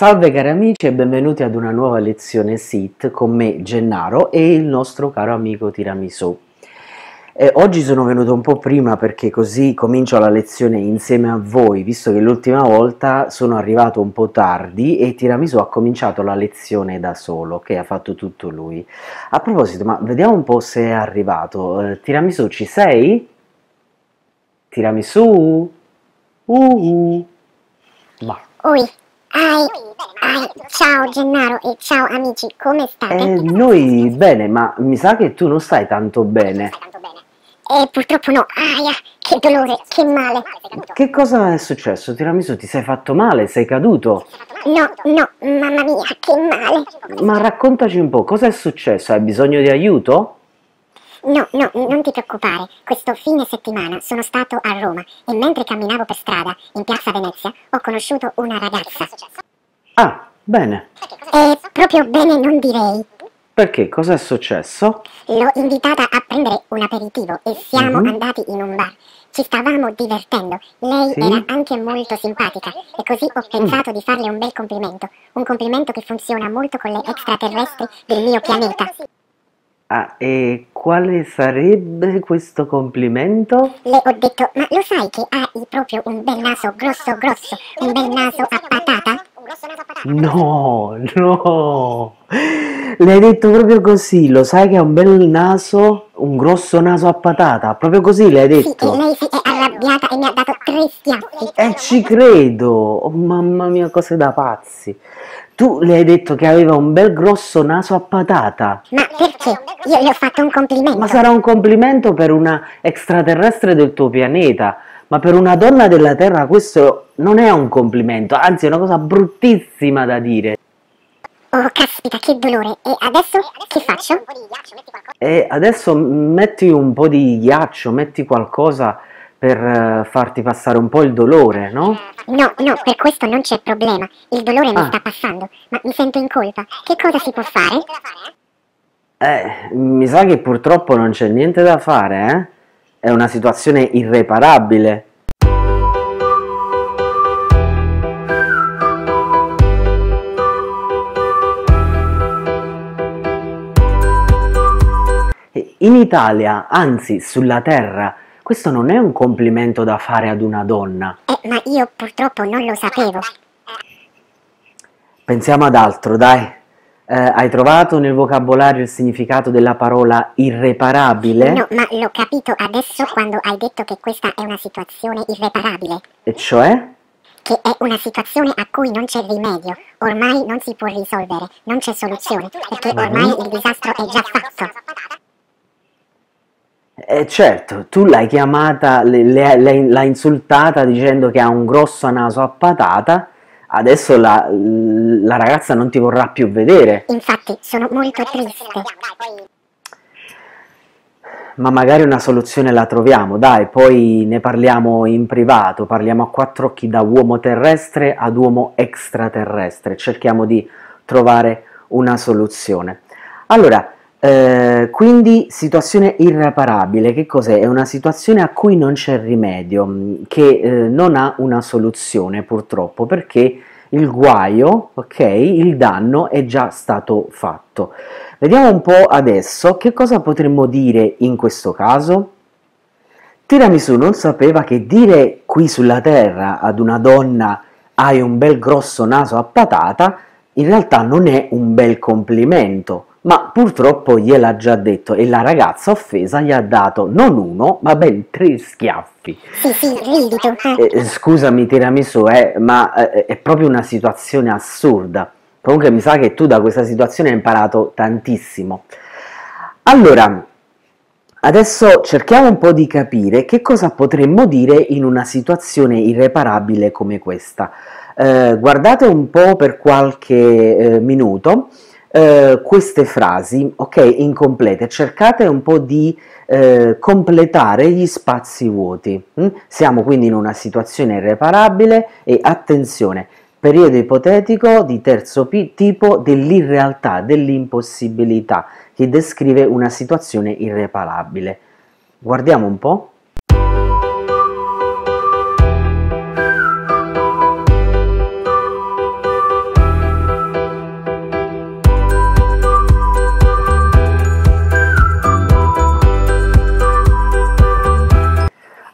Salve cari amici e benvenuti ad una nuova lezione SIT con me Gennaro e il nostro caro amico Tiramisu. Eh, oggi sono venuto un po' prima perché così comincio la lezione insieme a voi, visto che l'ultima volta sono arrivato un po' tardi e Tiramisu ha cominciato la lezione da solo, che ha fatto tutto lui. A proposito, ma vediamo un po' se è arrivato. Eh, tiramisu, ci sei? Tiramisu? Uh, uh-uh. uh. Ma. Ui. Ai, ai, ciao Gennaro e ciao amici, come state? Eh, noi bene, ma mi sa che tu non stai tanto bene. Eh, purtroppo no, aia, che dolore, che male. Che cosa è successo? Tiramisu, ti sei fatto male? Sei caduto? No, no, mamma mia, che male. Ma raccontaci un po', cosa è successo? Hai bisogno di aiuto? No, no, non ti preoccupare, questo fine settimana sono stato a Roma e mentre camminavo per strada in piazza Venezia ho conosciuto una ragazza. Ah, bene. E proprio bene non direi. Perché? Cosa è successo? L'ho invitata a prendere un aperitivo e siamo mm -hmm. andati in un bar. Ci stavamo divertendo, lei sì? era anche molto simpatica e così ho mm. pensato mm. di farle un bel complimento, un complimento che funziona molto con le extraterrestri del mio pianeta. Ah, e quale sarebbe questo complimento? Le ho detto, ma lo sai che hai proprio un bel naso grosso grosso, un bel naso a patata? No, no, le hai detto proprio così, lo sai che ha un bel naso, un grosso naso a patata, proprio così le hai detto. Sì, e lei si è arrabbiata e mi ha dato tre schiaffi. E eh, ci credo, oh, mamma mia, cose da pazzi. Tu le hai detto che aveva un bel grosso naso a patata. Ma perché? Io gli ho fatto un complimento. Ma sarà un complimento per una extraterrestre del tuo pianeta. Ma per una donna della Terra questo non è un complimento, anzi è una cosa bruttissima da dire. Oh, caspita, che dolore. E adesso, e adesso che faccio? Ghiaccio, e adesso metti un po' di ghiaccio, metti qualcosa per eh, farti passare un po' il dolore, no? No, no, per questo non c'è problema. Il dolore mi ah. sta passando, ma mi sento in colpa. Che cosa si può fare? Eh, mi sa che purtroppo non c'è niente da fare, eh? È una situazione irreparabile. In Italia, anzi sulla terra, questo non è un complimento da fare ad una donna. Eh, ma io purtroppo non lo sapevo. Pensiamo ad altro, dai. Eh, hai trovato nel vocabolario il significato della parola irreparabile? No, ma l'ho capito adesso quando hai detto che questa è una situazione irreparabile. E cioè? Che è una situazione a cui non c'è rimedio, ormai non si può risolvere, non c'è soluzione, perché ormai il disastro è già fatto. Eh, certo, tu l'hai chiamata, l'hai insultata dicendo che ha un grosso naso a patata, adesso la, la, ragazza non ti vorrà più vedere. Infatti, sono molto triste. Ma magari una soluzione la troviamo, dai, poi ne parliamo in privato, parliamo a quattro occhi da uomo terrestre ad uomo extraterrestre, cerchiamo di trovare una soluzione. Allora, eh, quindi situazione irreparabile, che cos'è? È una situazione a cui non c'è rimedio, mm, che eh, non ha una soluzione purtroppo perché il guaio, ok, il danno è già stato fatto. Vediamo un po' adesso che cosa potremmo dire in questo caso. Tiramisu non sapeva che dire qui sulla terra ad una donna hai un bel grosso naso a patata in realtà non è un bel complimento, ma purtroppo gliel'ha già detto e la ragazza offesa gli ha dato non uno, ma ben tre schiaffi. Sì, sì, ridito. Eh. eh, scusami tiramisù, eh, ma eh, è proprio una situazione assurda. Comunque mi sa che tu da questa situazione hai imparato tantissimo. Allora, adesso cerchiamo un po' di capire che cosa potremmo dire in una situazione irreparabile come questa. Eh, guardate un po' per qualche eh, minuto eh, queste frasi, ok, incomplete, cercate un po' di eh, completare gli spazi vuoti. Mm? Siamo quindi in una situazione irreparabile e attenzione, periodo ipotetico di terzo tipo dell'irrealtà, dell'impossibilità, che descrive una situazione irreparabile. Guardiamo un po'.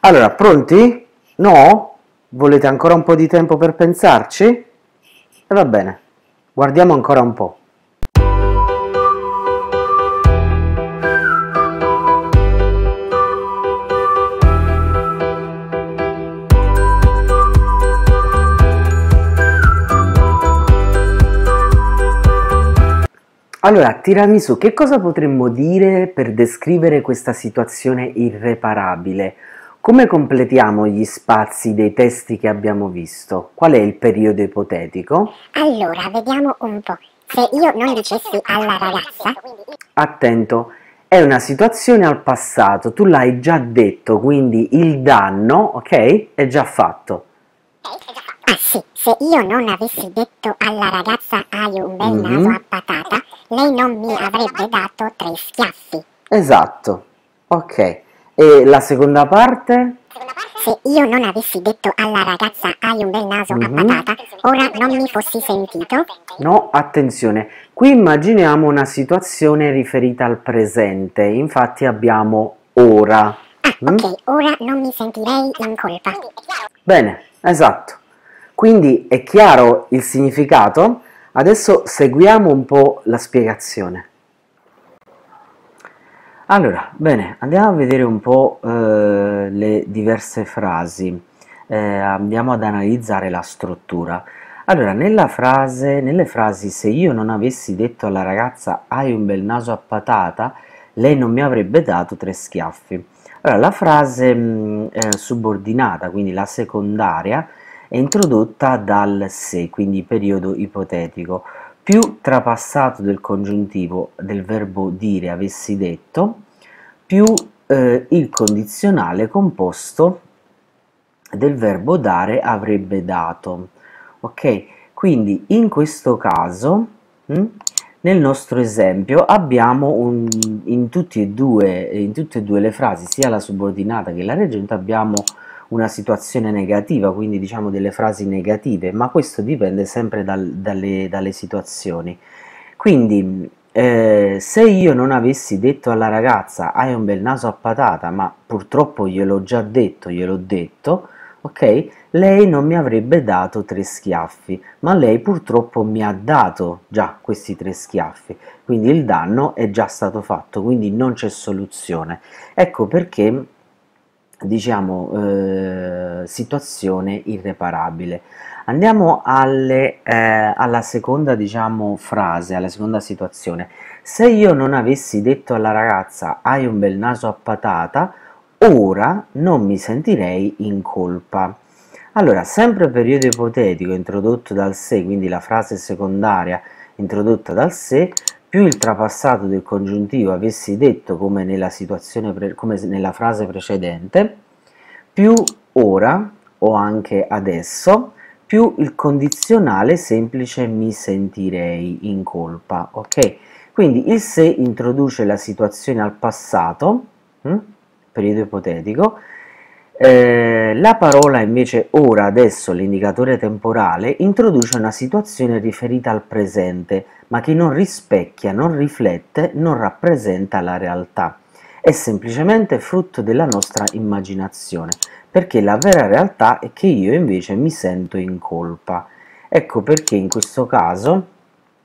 Allora, pronti? No? Volete ancora un po' di tempo per pensarci? E va bene, guardiamo ancora un po'. Allora, tiramisù, che cosa potremmo dire per descrivere questa situazione irreparabile? Come completiamo gli spazi dei testi che abbiamo visto? Qual è il periodo ipotetico? Allora, vediamo un po'. Se io non dicessi alla ragazza... Attento, è una situazione al passato, tu l'hai già detto, quindi il danno, ok, è già fatto. Ah sì, se io non avessi detto alla ragazza hai un bel mhm. naso mm-hmm. a patata, lei non mi avrebbe dato tre schiaffi. Esatto, ok. E la seconda parte? Se io non avessi detto alla ragazza hai un bel naso mm -hmm. a mhm. patata, ora non mi fossi sentito? No, attenzione, qui immaginiamo una situazione riferita al presente, infatti abbiamo ora. Ah, mm? ok, ora non mi sentirei in colpa. Bene, esatto. Quindi è chiaro il significato? Adesso seguiamo un po' la spiegazione. Allora, bene, andiamo a vedere un po' eh, le diverse frasi, eh, andiamo ad analizzare la struttura. Allora, nella frase, nelle frasi se io non avessi detto alla ragazza hai un bel naso a patata, lei non mi avrebbe dato tre schiaffi. Allora, la frase mh, mm, eh, subordinata, quindi la secondaria, è introdotta dal se, quindi periodo ipotetico più trapassato del congiuntivo del verbo dire avessi detto, più eh, il condizionale composto del verbo dare avrebbe dato. Ok? Quindi in questo caso, mh, hm, nel nostro esempio, abbiamo un, in, tutte e due, in tutte e due le frasi, sia la subordinata che la reggente, abbiamo una situazione negativa, quindi diciamo delle frasi negative, ma questo dipende sempre dal, dalle, dalle, situazioni. Quindi eh, se io non avessi detto alla ragazza hai un bel naso a patata, ma purtroppo gliel'ho già detto, gliel'ho detto, ok? Lei non mi avrebbe dato tre schiaffi, ma lei purtroppo mi ha dato già questi tre schiaffi, quindi il danno è già stato fatto, quindi non c'è soluzione. Ecco perché diciamo, eh, situazione irreparabile. Andiamo alle, eh, alla seconda diciamo, frase, alla seconda situazione. Se io non avessi detto alla ragazza hai un bel naso a patata, ora non mi sentirei in colpa. Allora, sempre periodo ipotetico introdotto dal se, quindi la frase secondaria introdotta dal se, più il trapassato del congiuntivo avessi detto come nella, situazione come nella frase precedente, più ora o anche adesso, più il condizionale semplice mi sentirei in colpa, ok? Quindi il se introduce la situazione al passato, hm? periodo ipotetico, eh, la parola invece ora, adesso, l'indicatore temporale, introduce una situazione riferita al presente, ma che non rispecchia, non riflette, non rappresenta la realtà. È semplicemente frutto della nostra immaginazione, perché la vera realtà è che io invece mi sento in colpa. Ecco perché in questo caso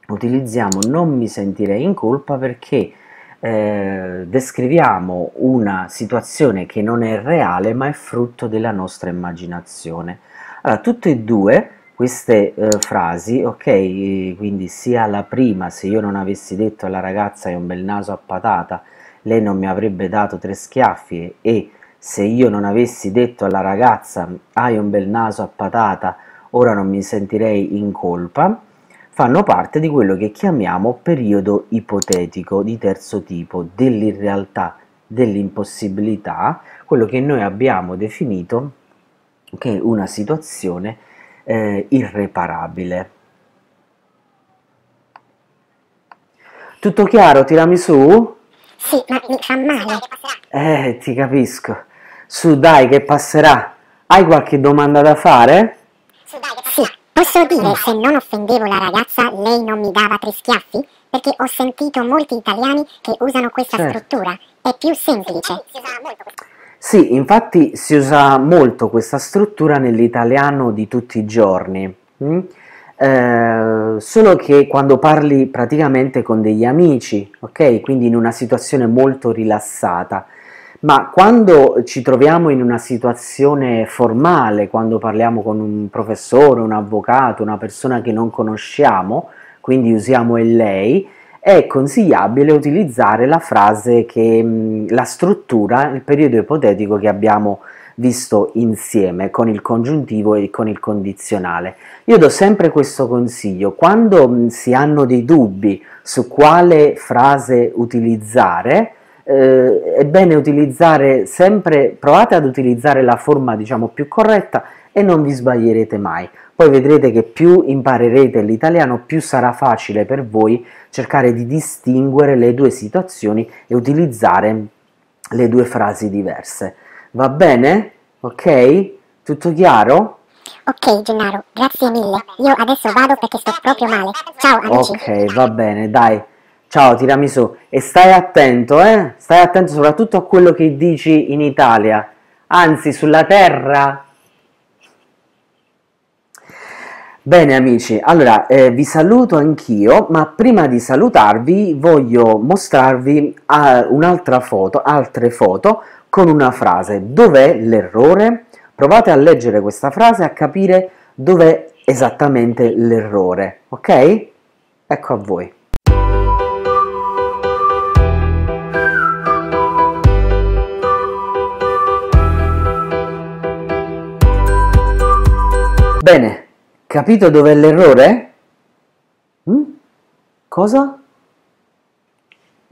utilizziamo non mi sentirei in colpa perché eh, descriviamo una situazione che non è reale ma è frutto della nostra immaginazione. Allora, tutte e due queste eh, frasi, ok, quindi sia la prima, se io non avessi detto alla ragazza hai un bel naso a patata, lei non mi avrebbe dato tre schiaffi e se io non avessi detto alla ragazza hai un bel naso a patata, ora non mi sentirei in colpa, fanno parte di quello che chiamiamo periodo ipotetico di terzo tipo, dell'irrealtà, dell'impossibilità, quello che noi abbiamo definito che è una situazione eh, irreparabile. Tutto chiaro, tirami su? Sì, ma mi fa male. Eh, ti capisco. Su, dai, che passerà. Hai qualche domanda da fare? Su, dai, che passerà. Posso dire, se non offendevo la ragazza, lei non mi dava tre schiaffi? Perché ho sentito molti italiani che usano questa certo. struttura. È più semplice. Sì, infatti si usa molto questa struttura nell'italiano di tutti i giorni. Mm? Eh, solo che quando parli praticamente con degli amici, ok? Quindi in una situazione molto rilassata ma quando ci troviamo in una situazione formale, quando parliamo con un professore, un avvocato, una persona che non conosciamo, quindi usiamo il lei, è consigliabile utilizzare la frase che mm, la struttura, il periodo ipotetico che abbiamo visto insieme con il congiuntivo e con il condizionale. Io do sempre questo consiglio, quando mm, si hanno dei dubbi su quale frase utilizzare, eh, è bene utilizzare sempre, provate ad utilizzare la forma diciamo più corretta e non vi sbaglierete mai. Poi vedrete che più imparerete l'italiano, più sarà facile per voi cercare di distinguere le due situazioni e utilizzare le due frasi diverse. Va bene? Ok? Tutto chiaro? Ok Gennaro, grazie mille. Io adesso vado perché sto proprio male. Ciao amici. Ok, va bene, dai. Ciao tirami su e stai attento, eh? Stai attento soprattutto a quello che dici in Italia, anzi sulla terra. Bene amici, allora eh, vi saluto anch'io, ma prima di salutarvi voglio mostrarvi ah, un'altra foto, altre foto con una frase. Dov'è l'errore? Provate a leggere questa frase a capire dov'è esattamente l'errore, ok? Ecco a voi. Bene, capito dov'è l'errore? Mm? Cosa?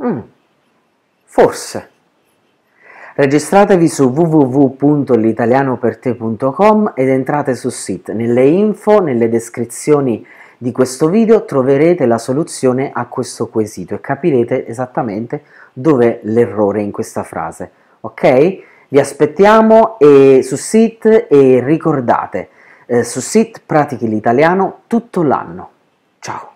Mm. Forse. Registratevi su www.litalianoperte.com ed entrate sul sito. Nelle info, nelle descrizioni di questo video troverete la soluzione a questo quesito e capirete esattamente dov'è l'errore in questa frase. Ok? Vi aspettiamo e, eh, su sit e ricordate eh, su SIT pratichi l'italiano tutto l'anno. Ciao!